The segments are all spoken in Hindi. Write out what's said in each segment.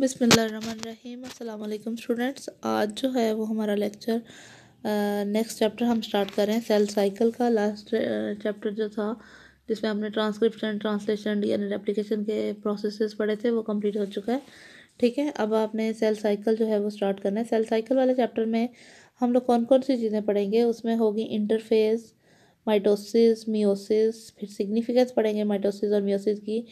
बिसमीम अल्लाम स्टूडेंट्स आज जो है वो हमारा लेक्चर नेक्स्ट चैप्टर हम स्टार्ट कर रहे हैं सेल साइकिल का लास्ट चैप्टर जो था जिसमें हमने ट्रांसक्रिप्शन ट्रांसलेशन यानी एप्लीकेशन के प्रोसेसेस पढ़े थे वो कंप्लीट हो चुका है ठीक है अब आपने सेल साइकिल जो है वो स्टार्ट करना है सेल साइकिल वाले चैप्टर में हम लोग कौन कौन सी चीज़ें पढ़ेंगे उसमें होगी इंटरफेस माइटोसिस मियोसिस फिर सिग्निफिकेंस पढ़ेंगे माइटोसिस और मियोसिस की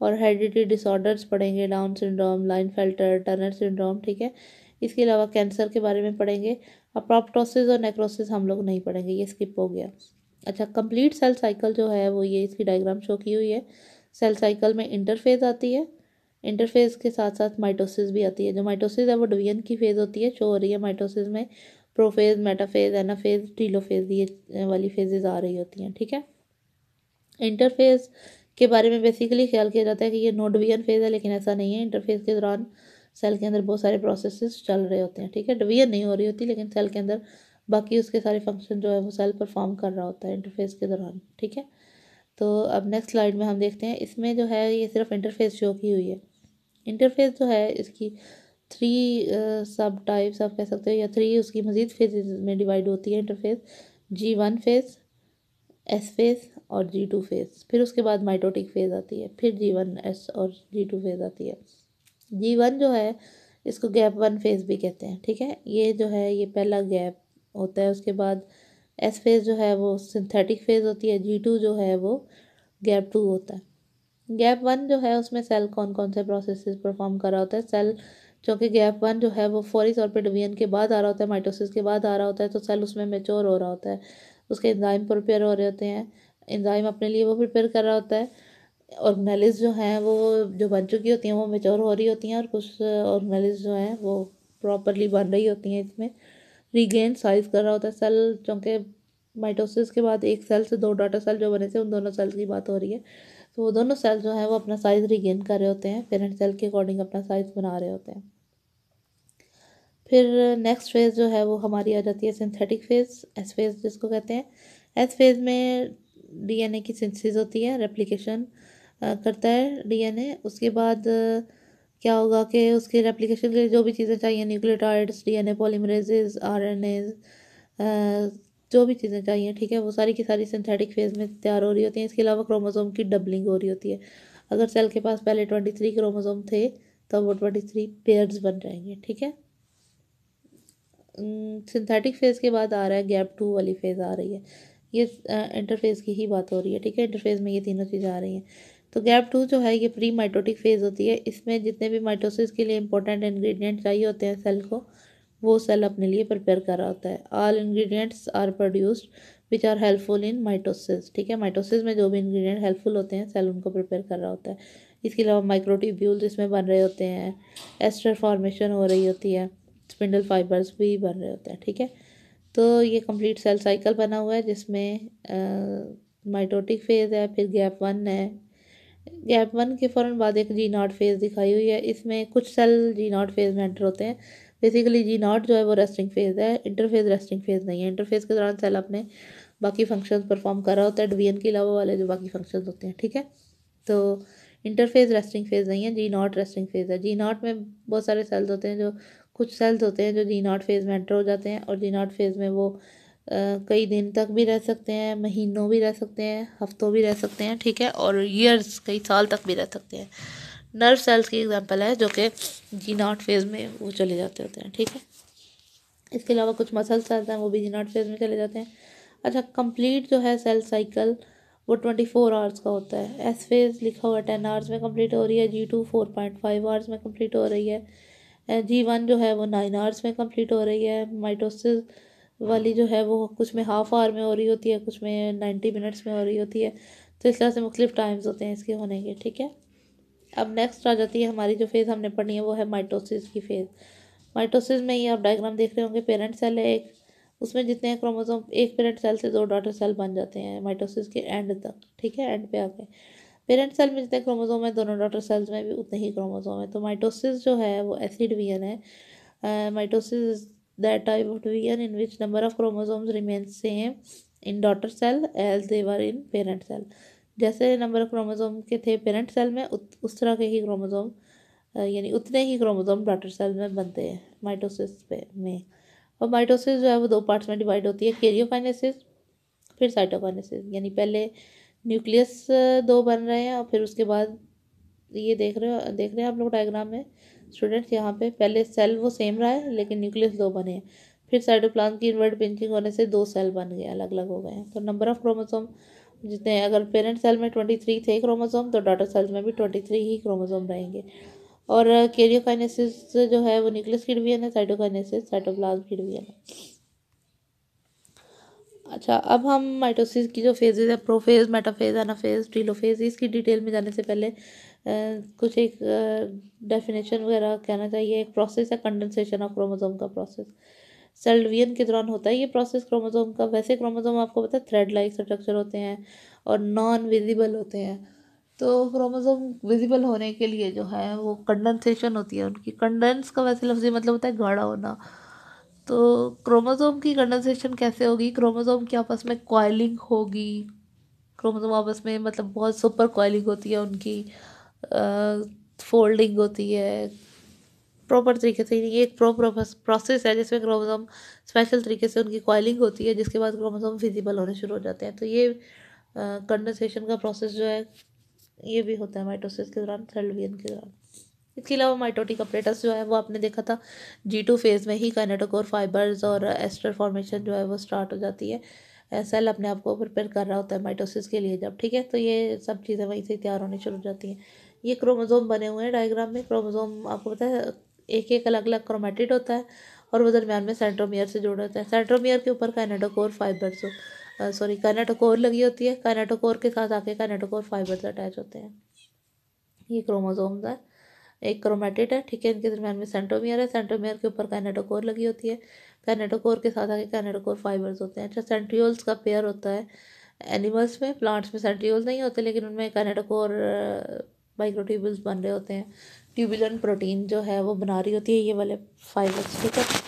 और हेडिटी डिसऑर्डर्स पढ़ेंगे down syndrome Klinefelter Turner syndrome ठीक है इसके अलावा कैंसर के बारे में पढ़ेंगे अप्रॉप्टोसिस और नेक्रोसिस हम लोग नहीं पढ़ेंगे ये स्किप हो गया अच्छा कंप्लीट सेल साइकिल जो है वो ये इसकी डायग्राम शो की हुई है सेल साइकिल में इंटरफेज आती है इंटरफेज के साथ साथ माइटोसिस भी आती है जो माइटोसिस है वो डिवीजन की फेज़ होती है शो हो रही है माइटोसिस में प्रोफेज मेटाफेज एनाफेज टीलोफेज ये वाली फेजेज आ रही होती हैं ठीक है इंटरफेज के बारे में बेसिकली ख्याल किया जाता है कि ये नोडवियन फेज़ है लेकिन ऐसा नहीं है इंटरफेज के दौरान सेल के अंदर बहुत सारे प्रोसेसेस चल रहे होते हैं ठीक है डिवीजन नहीं हो रही होती लेकिन सेल के अंदर बाकी उसके सारे फंक्शन जो है वो सेल परफॉर्म कर रहा होता है इंटरफेस के दौरान ठीक है तो अब नेक्स्ट स्लाइड में हम देखते हैं इसमें जो है ये सिर्फ इंटरफेस शो की हुई है इंटरफेस जो है इसकी थ्री सब टाइप्स आप कह सकते हो या थ्री उसकी मज़ीद फेज में डिवाइड होती है interphase G one phase S phase और जी टू फेज़ फिर उसके बाद माइटोटिक फेज़ आती है फिर जी वन एस और जी टू फेज़ आती है जी वन जो है इसको गैप वन फेज़ भी कहते हैं ठीक है ये जो है ये पहला गैप होता है उसके बाद एस फेज़ जो है वो सिंथेटिक फेज़ होती है जी टू जो है वो गैप टू होता है गैप वन जो है उसमें सेल कौन कौन से प्रोसेस परफॉर्म कर रहा होता है सेल चूँकि गैप वन जो है वो फोरिस और डिवीजन के बाद आ रहा होता है माइटोसिस के बाद आ रहा होता है तो सेल उसमें मेच्योर हो रहा होता है उसके इंजाइम प्रिपेयर हो रहे होते हैं एंजाइम अपने लिए वो प्रिपेयर कर रहा होता है मेलिस जो हैं वो जो बन चुकी होती हैं वो मेचोर हो रही होती हैं और कुछ मेलिस जो हैं वो प्रॉपरली बन रही होती हैं इसमें रीगेन साइज कर रहा होता है सेल चूँकि माइटोसिस के बाद एक सेल से दो डाटा सेल जो बने थे उन दोनों सेल्स की बात हो रही है तो वो दोनों सेल जो हैं वो अपना साइज़ रिगेन कर रहे होते हैं पेरेंट सेल के अकॉर्डिंग अपना साइज़ बना रहे होते हैं फिर नेक्स्ट फेज़ जो है वो हमारी आ जाती है सिंथेटिक फेज़ एस फेज़ जिसको कहते हैं एस फेज़ में डीएनए की सिंथेसिस होती है रेप्लिकेशन करता है डीएनए उसके बाद क्या होगा कि उसके रेप्लिकेशन के लिए जो भी चीज़ें चाहिए न्यूक्लियोटाइड्स डीएनए पॉलीमरेजेस आरएनए जो भी चीज़ें चाहिए ठीक है वो सारी की सारी सिंथेटिक फेज में तैयार हो रही होती हैं इसके अलावा क्रोमोसोम की डबलिंग हो रही होती है अगर सेल के पास पहले ट्वेंटी थ्री क्रोमोसोम थे तो वो ट्वेंटी थ्री पेयर्स बन जाएंगे ठीक है सिंथेटिक फेज़ के बाद आ रहा है गैप टू वाली फेज़ आ रही है ये इंटरफेस की ही बात हो रही है ठीक है इंटरफेस में ये तीनों चीज़ें आ रही हैं तो गैप टू जो है ये प्री माइटोटिक फेज़ होती है इसमें जितने भी माइटोसिस के लिए इंपॉर्टेंट इन्ग्रीडियंट चाहिए होते हैं सेल को वो सेल अपने लिए प्रिपेयर कर रहा होता है all ingredients are produced which are helpful in mitosis ठीक है माइटोसिस में जो भी इन्ग्रीडियंट हेल्पफुल होते हैं सेल उनको प्रिपेयर कर रहा होता है इसके अलावा माइक्रोटिब्यूल्स इसमें बन रहे होते हैं एस्टर फॉर्मेशन हो रही होती है स्पिंडल फाइबर्स भी बन रहे होते हैं ठीक है तो ये कंप्लीट सेल साइकिल बना हुआ है जिसमें माइटोटिक फेज़ है फिर गैप वन है गैप वन के फ़ौर बाद एक जी नॉट फेज़ दिखाई हुई है इसमें कुछ सेल जी नॉट फेज़ में एंटर होते हैं बेसिकली जी नॉट जो है वो रेस्टिंग फेज़ है इंटरफेज रेस्टिंग फेज़ नहीं है इंटरफेज के दौरान सेल अपने बाकी फंक्शन परफॉर्म कर रहा होता है डिवीजन के अलावा वाले जो बाकी फंक्शन होते हैं ठीक है तो इंटरफेज रेस्टिंग फेज़ नहीं है जी नॉट रेस्टिंग फेज़ है जी नॉट में बहुत सारे सेल्स होते हैं जो कुछ सेल्स होते हैं जो जी नॉट फेज़ में एंटर हो जाते हैं और जी नॉट फेज़ में वो कई दिन तक भी रह सकते हैं महीनों भी रह सकते हैं हफ्तों भी रह सकते हैं ठीक है और ईयर्स कई साल तक भी रह सकते हैं नर्व सेल्स की एग्जांपल है जो कि जी नॉट फेज़ में वो चले जाते होते हैं ठीक है इसके अलावा कुछ मसल सेल्स हैं वो भी जी नॉट फेज़ में चले जाते हैं अच्छा कंप्लीट जो है सेल साइकिल वो ट्वेंटी फोर आवर्स का होता है एस फेज़ लिखा हुआ टेन आवर्स में कंप्लीट हो रही है G two four point five hours में कंप्लीट हो रही है जी वन जो है वो नाइन आवर्स में कंप्लीट हो रही है माइटोसिस वाली जो है वो कुछ में हाफ आवर में हो रही होती है कुछ में नाइन्टी मिनट्स में हो रही होती है तो इस तरह से मुख्तफ टाइम्स होते हैं इसके होने के ठीक है अब नेक्स्ट आ जाती है हमारी जो फेज़ हमने पढ़नी है वो है माइटोसिस की फेज़ माइटोसिस में ही आप डायग्राम देख रहे होंगे पेरेंट सेल है एक उसमें जितने क्रोमोसोम एक पेरेंट सेल से दो डॉटर सेल बन जाते हैं माइटोसिस के एंड तक ठीक है एंड पे आके पेरेंट सेल में जितने क्रोमोजोम है दोनों डॉटर सेल्स में भी उतने ही क्रोमोजोम है तो माइटोसिस जो है वो एसिड वियन है mitosis is that type of division in which number of chromosomes remain same in daughter cell as they were in parent cell जैसे नंबर ऑफ क्रोमोजोम के थे पेरेंट सेल में उत, उस तरह के ही क्रोमोजोम यानी उतने ही क्रोमोजोम डॉटर सेल में बनते हैं माइटोसिस पे में और माइटोसिस जो है वो दो पार्ट्स में डिवाइड होती है केरियोफाइनेसिस फिर साइटोफाइनेसिस यानी पहले न्यूक्लियस दो बन रहे हैं और फिर उसके बाद ये देख रहे हो देख रहे हैं आप लोग डायग्राम में स्टूडेंट्स यहाँ पे पहले सेल वो सेम रहा है लेकिन न्यूक्लियस दो बने हैं फिर साइडोप्लान की इन्वर्ट पिंचिंग होने से दो सेल बन गए अलग अलग हो गए हैं तो नंबर ऑफ क्रोमोसोम जितने अगर पेरेंट सेल में ट्वेंटी थ्री थे क्रोमोसोम तो डॉटर सेल्स में भी ट्वेंटी थ्री ही क्रोमोसोम रहेंगे और केरियोकाइनेसिस जो है वो न्यूक्लियस की डिवीजन है साइटोकाइनेसिस साइटोप्लाज्म की डिवीजन है अच्छा अब हम माइटोसिस की जो फेजेज़ है प्रोफेज मेटाफेज एनाफेज टीलोफेज इसकी डिटेल में जाने से पहले कुछ एक डेफिनेशन वगैरह कहना चाहिए एक प्रोसेस है कंडेंसेशन ऑफ क्रोमोजोम का प्रोसेस सेल के दौरान होता है ये प्रोसेस क्रोमोजोम का वैसे क्रोमोजोम आपको पता है थ्रेड लाइक स्ट्रक्चर होते हैं और नॉन विजिबल होते हैं तो क्रोमोजोम विजिबल होने के लिए जो है वो कंडेंसेशन होती है उनकी कंडेंस का वैसे लफ्ज़ मतलब होता है गाढ़ा होना तो क्रोमोज़ोम की कंडेंसेशन कैसे होगी क्रोमोज़ोम की आपस में कॉयलिंग होगी क्रोमोज़ोम आपस में मतलब बहुत सुपर कॉयलिंग होती है उनकी फोल्डिंग होती है प्रॉपर तरीके से ये एक प्रॉपर प्रोसेस है जिसमें क्रोमोसोम स्पेशल तरीके से उनकी कॉइलिंग होती है जिसके बाद क्रोमोसोम फिजिबल होने शुरू हो जाते हैं तो ये कंडेंसेशन का प्रोसेस जो है ये भी होता है माइटोसिस के दौरान वियन के दौरान इसके अलावा माइटोटिक अपरेटस जो है वो आपने देखा था जी टू फेज़ में ही काइनेटोकोर फाइबर्स और एस्टर फॉर्मेशन जो है वो स्टार्ट हो जाती है सेल अपने आप को प्रिपेयर कर रहा होता है माइटोसिस के लिए जब ठीक है तो ये सब चीज़ें वहीं से तैयार होनी शुरू हो जाती हैं ये क्रोमोजोम बने हुए हैं डायग्राम में क्रोमोजोम आपको पता है एक एक अलग अलग क्रोमेटिड होता है और वो दरमियान में सेंट्रोमियर से जुड़े होते हैं सेंट्रोमियर के ऊपर काइनेटोकोर फाइबर्स सॉरी काइनेटोकोर लगी होती है काइनेटोकोर के साथ आके काइनेटोकोर फाइबर्स अटैच होते हैं ये क्रोमोजोम्स है एक क्रोमेटिड है ठीक है इनके दरमियान में सेंट्रोमियर है सेंट्रोमियर के ऊपर कैनेटोकोर लगी होती है कैनेटोकोर के साथ आगे कैनेटोकोर फाइबर्स होते हैं अच्छा सेंट्रियोल्स का पेयर होता है एनिमल्स में प्लांट्स में सेंट्रियोल्स नहीं होते लेकिन उनमें कैनेटोकोर माइक्रोट्यूबल्स बन रहे होते हैं ट्यूबुलन प्रोटीन जो है वो बना रही होती है ये वाले फाइबर्स ठीक है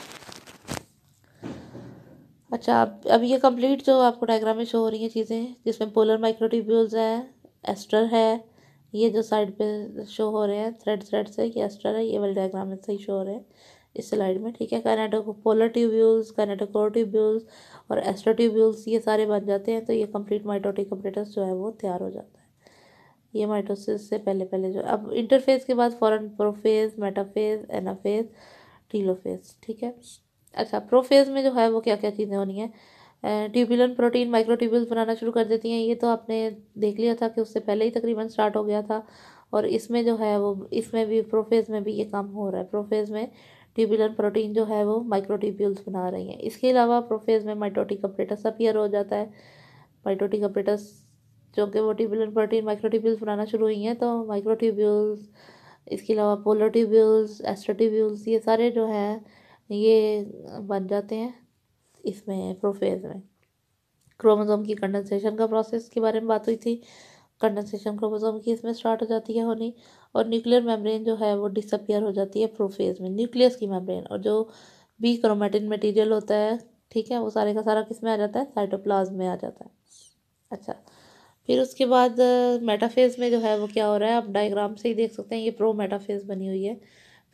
अच्छा अब अब ये कंप्लीट जो आपको डायग्राम में शो हो रही हैं चीज़ें जिसमें पोलर माइक्रोट्यूब्यूल्स है एस्टर है ये जो साइड पे शो हो रहे हैं थ्रेड थ्रेड से ये अस्टर है ये वाले डायग्राम में सही शो हो रहे हैं इस स्लाइड में ठीक है kineto polar tubules kinetochore tubules और एस्ट्रो ट्यूब्यूल्स ये सारे बन जाते हैं तो ये कंप्लीट माइटोटिक कंप्लीटस जो है वो तैयार हो जाता है ये माइटोसिस से पहले पहले जो अब इंटरफेज के बाद फ़ौरन प्रोफेज मेटाफेज एनाफेज टीलोफेज ठीक है अच्छा प्रोफेज में जो है वो क्या क्या चीज़ें होनी है ट्यूबुलन प्रोटीन माइक्रोट्यूबल्स बनाना शुरू कर देती हैं ये तो आपने देख लिया था कि उससे पहले ही तकरीबन स्टार्ट हो गया था और इसमें जो है वो इसमें भी प्रोफेज में भी ये काम हो रहा है प्रोफेज में ट्यूबुलन प्रोटीन जो है वो माइक्रोट्यूब्यूल्स बना रही हैं इसके अलावा प्रोफेज में माइटोटिक अपरेटस अपियर हो जाता है माइटोटिक अपरेटस जो कि वो ट्यूबुलन प्रोटीन माइक्रोट्यूबुल्स बनाना शुरू हुई हैं तो माइक्रोट्यूब्यूल्स इसके अलावा पोलोट्यूब्यूल्स एस्ट्रोट्यूब्यूल्स ये सारे जो हैं ये बन जाते हैं इसमें प्रोफेज में क्रोमोज़ोम की कंडेंसेशन का प्रोसेस के बारे में बात हुई थी कंडेंसेशन क्रोमोज़ोम की इसमें स्टार्ट हो जाती है होनी और न्यूक्लियर मेम्ब्रेन जो है वो डिसअपियर हो जाती है प्रोफेज में न्यूक्लियस की मेम्ब्रेन और जो बी क्रोमेटिन मटेरियल होता है ठीक है वो सारे का सारा किस में आ जाता है साइटोप्लाज्म में आ जाता है अच्छा फिर उसके बाद मेटाफेज में जो है वो क्या हो रहा है आप डायग्राम से ही देख सकते हैं ये प्रो मेटाफेज बनी हुई है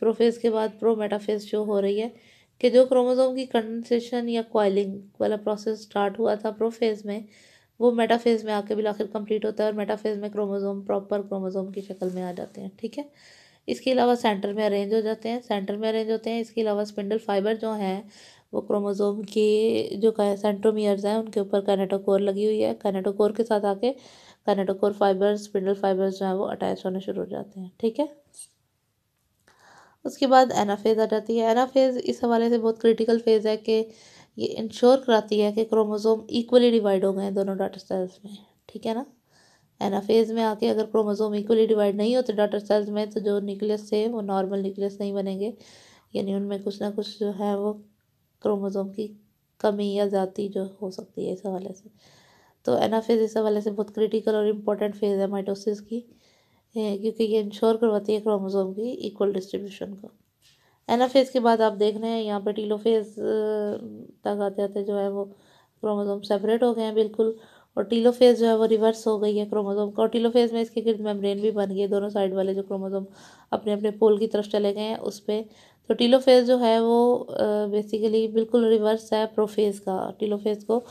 प्रोफेज के बाद प्रो मेटाफेज शो हो रही है कि जो क्रोमोसोम की कंडेंसेशन या क्वाइलिंग वाला प्रोसेस स्टार्ट हुआ था प्रोफेज में वो मेटाफेज में आके भी आखिर कंप्लीट होता है और मेटाफेज में क्रोमोसोम प्रॉपर क्रोमोसोम की शक्ल में आ जाते हैं ठीक है इसके अलावा सेंटर में अरेंज हो जाते हैं सेंटर में अरेंज होते हैं इसके अलावा स्पिंडल फाइबर जो हैं वो क्रोमोसोम के जो सेंट्रोमियर्स हैं उनके ऊपर कैनेटोकोर लगी हुई है कैनेटोकोर के साथ आके कैनेटोकोर फाइबर स्पिंडल फाइबर्स जो हैं वो अटैच होने शुरू हो जाते हैं ठीक है उसके बाद एनाफेज़ आ जाती है एनाफेज़ इस हवाले से बहुत क्रिटिकल फेज़ है कि ये इंश्योर कराती है कि क्रोमोज़ोम इक्वली डिवाइड हो गए दोनों डाटर सेल्स में ठीक है ना एनाफेज़ में आके अगर क्रोमोज़ोम इक्वली डिवाइड नहीं होते डाटर सेल्स में तो जो न्यूक्लियस थे वो नॉर्मल न्यूक्लियस नहीं बनेंगे यानी उनमें कुछ ना कुछ जो है वो क्रोमोज़ोम की कमी या ज़ाती जो हो सकती है इस हवाले से तो एनाफेज़ इस हवाले से बहुत क्रिटिकल और इम्पोर्टेंट फेज़ है माइटोसिस की क्योंकि ये इंश्योर करवाती है क्रोमोसोम की इक्वल डिस्ट्रीब्यूशन का एनाफेज के बाद आप देख रहे हैं यहाँ पर टीलोफेज तक आते आते जो है वो क्रोमोसोम सेपरेट हो गए हैं बिल्कुल और टीलोफेज जो है वो रिवर्स हो गई है क्रोमोसोम का और टीलोफेज में इसके गिर्द मेम्ब्रेन भी बन गई है दोनों साइड वाले जो क्रोमोसोम अपने अपने पोल की तरफ चले गए हैं उस पर तो टीलोफेज जो है वो बेसिकली बिल्कुल रिवर्स है प्रोफेज का टीलोफेज को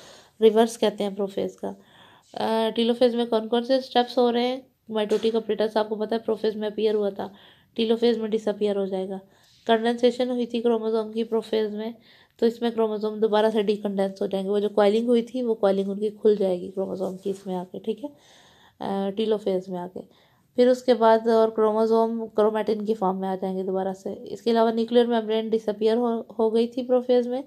रिवर्स कहते हैं प्रोफेज का टीलोफेज में कौन कौन से स्टेप्स हो रहे हैं माइटोटिक अपरेटस आपको पता है प्रोफेज में अपियर हुआ था टीलोफेज में डिसअपियर हो जाएगा कंडेंसेशन हुई थी क्रोमोजोम की प्रोफेज में तो इसमें क्रोमोजोम दोबारा से डिकंडेंस हो जाएंगे वो जो क्वाइलिंग हुई थी वो क्वाइलिंग उनकी खुल जाएगी क्रोमोजोम की इसमें आके ठीक है टीलोफेज में आके फिर उसके बाद और क्रोमोजोम क्रोमेटिन की फॉर्म में आ जाएंगे दोबारा से इसके अलावा न्यूक्लियर मेम्ब्रेन डिसअपियर हो हो गई थी प्रोफेज में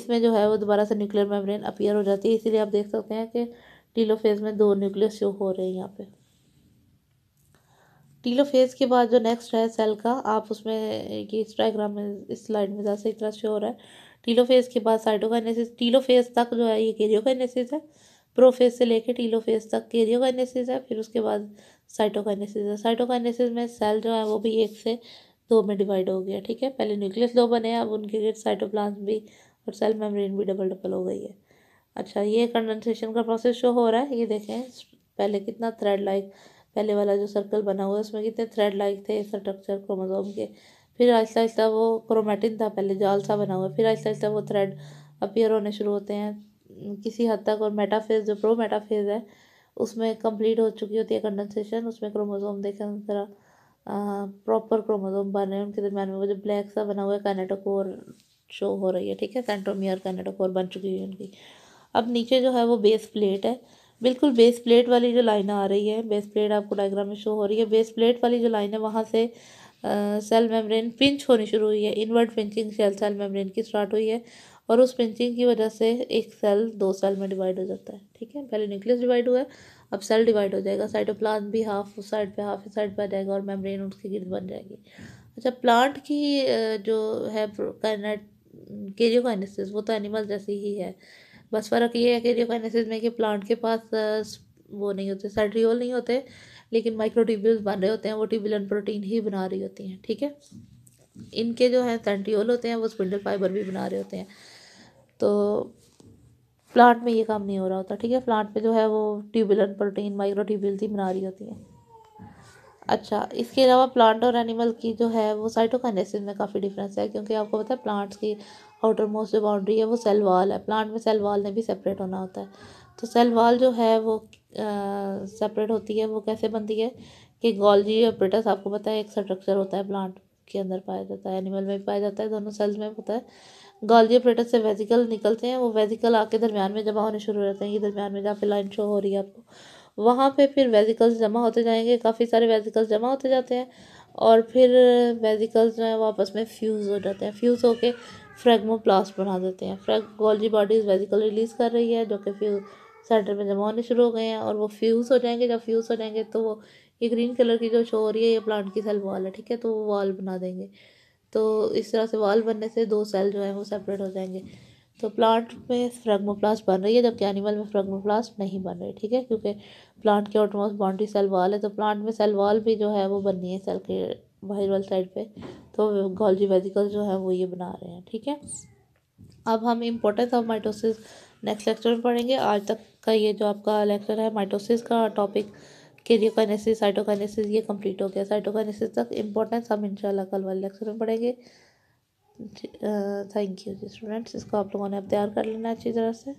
इसमें जो है वो दोबारा से न्यूक्लियर मेम्ब्रेन अपियर हो जाती है इसीलिए आप देख सकते हैं कि टीलोफेज में दो न्यूक्लियस शो हो रहे हैं यहाँ पर टीलो फेज़ के बाद जो नेक्स्ट है सेल का आप उसमें ये इस डायग्राम में इस स्लाइड में ज़्यादा सही तरह शो हो रहा है टीलो फेज़ के बाद साइटोकाइनेसिस टीलो फेज़ तक जो है ये केरियोकाइनेसिस है प्रोफेज से लेके टीलोफेज तक केरियोकाइनेसिस है फिर उसके बाद साइटोकाइनेसिस है साइटोकाइनेसिस में सेल जो है वो भी एक से दो में डिवाइड हो गया ठीक है पहले न्यूक्लियस दो बने अब उनके साइटो साइटोप्लाज्म भी और सेल मेम्ब्रेन भी डबल डबल हो गई है अच्छा ये कंडेंसेशन का प्रोसेस शो हो रहा है ये देखें पहले कितना थ्रेड लाइक पहले वाला जो सर्कल बना हुआ है उसमें कितने थ्रेड लाइक थे स्ट्रक्चर क्रोमोजोम के फिर आहिस्ता आहिस्ता वो क्रोमेटिन था पहले जाल सा बना हुआ फिर आहिस्ता आहिस्ता वो थ्रेड अपियर होने शुरू होते हैं किसी हद तक और मेटाफेज जो प्रो मेटाफेज है उसमें कंप्लीट हो चुकी होती है कंडेंसेशन उसमें क्रोमोजोम देखें ज़रा प्रॉपर क्रोमोजोम रहे हैं उनके दरम्यान में वो जो ब्लैक सा बना हुआ है कैनेटोकोर शो हो रही है ठीक है सेंट्रोमियर कैनेटोकोर बन चुकी है उनकी अब नीचे जो है वो बेस प्लेट है बिल्कुल बेस प्लेट वाली जो लाइन आ रही है बेस प्लेट आपको डायग्राम में शो हो रही है बेस प्लेट वाली जो लाइन है वहाँ से सेल मेम्ब्रेन पिंच होनी शुरू हुई है invert pinching cell cell membrane की स्टार्ट हुई है और उस पिंचिंग की वजह से एक सेल दो सेल में डिवाइड हो जाता है ठीक है पहले न्यूक्लियस डिवाइड हुआ है अब सेल डिवाइड हो जाएगा साइटोप्लाज्म भी हाफ उस साइड पर हाफ इस साइड पर आ जाएगा और मेम्ब्रेन उसकी गिर बन जाएगी अच्छा प्लांट की जो है कैनेट केरियोकाइनेसिस वो तो एनिमल जैसी ही है बस फ़र्क ये है कि रियोकाइनेसिस में कि प्लांट के पास वो नहीं होते सेट्रियोल नहीं होते लेकिन माइक्रो ट्यूब्यूल्स बन रहे होते हैं वो ट्यूबुलन प्रोटीन ही बना रही होती हैं ठीक है इनके जो हैं सेंट्रियोल होते हैं वो स्पिंडल फाइबर भी बना रहे होते हैं तो प्लांट में ये काम नहीं हो रहा होता ठीक है प्लांट में जो है वो ट्यूबुलन प्रोटीन माइक्रो ट्यूब्यूल्स ही बना रही होती हैं अच्छा इसके अलावा प्लांट और एनिमल की जो है वो साइटोकाइनेसिस में काफ़ी डिफरेंस है क्योंकि आपको पता है प्लांट्स की आउटर मोस्ट जो बाउंड्री है वो सेल वाल है प्लांट में सेल वाल ने भी सेपरेट होना होता है तो सेल वाल जो है वो सेपरेट होती है वो कैसे बनती है कि गॉल्जी ऑपरेटस आपको पता है एक स्ट्रक्चर होता है प्लांट के अंदर पाया जाता है एनिमल में भी पाया जाता है दोनों सेल्स में होता है गॉल्जी ऑपरेटस से वेजिकल निकलते हैं वो वेजिकल आके दरमियान में जमा होने शुरू हो जाते हैं ये दरमियान में जहाँ पे लाइन शो हो रही है आपको वहाँ पे फिर वेजिकल्स जमा होते जाएंगे काफ़ी सारे वेजिकल्स जमा होते जाते हैं और फिर वेजिकल्स जो है वो आपस में फ्यूज़ हो जाते हैं फ्यूज़ होके फ्रेगमोप्लास्ट बना देते हैं phrag Golgi bodies vesicle release कर रही है जो कि फ्यूज सेंटर में जमा होने शुरू हो गए हैं और वो फ्यूज़ हो जाएंगे जब फ्यूज़ हो जाएंगे तो वो ये ग्रीन कलर की जो शो हो रही है ये प्लांट की सेल वॉल है ठीक है तो वो वॉल बना देंगे तो इस तरह से वॉल बनने से दो सेल जो है वो सेपरेट हो जाएंगे तो प्लांट में फ्रेगमोप्लास्ट बन रही है जबकि एनिमल में फ्रेगमोप्लास्ट नहीं बन रही ठीक है क्योंकि प्लांट के ऑटोमोस्ट बाउंड्री सेल वॉल है तो प्लांट में सेल वॉल भी जो है वो बननी है सेल के बाहर वाली साइड पे तो गोल्जी वेजिकल जो है वो ये बना रहे हैं ठीक है अब हम importance of mitosis next lecture में पढ़ेंगे आज तक का ये जो आपका लेक्चर है माइटोसिस का टॉपिक कैरियोकाइनेसिस साइटोकाइनेसिस ये कंप्लीट हो गया साइटोकाइनेसिस तक इम्पोर्टेंस हम इंशाल्लाह कल वाले लेक्चर में पढ़ेंगे थैंक यू जी स्टूडेंट्स इसको आप लोगों ने अब तैयार कर लेना अच्छी तरह से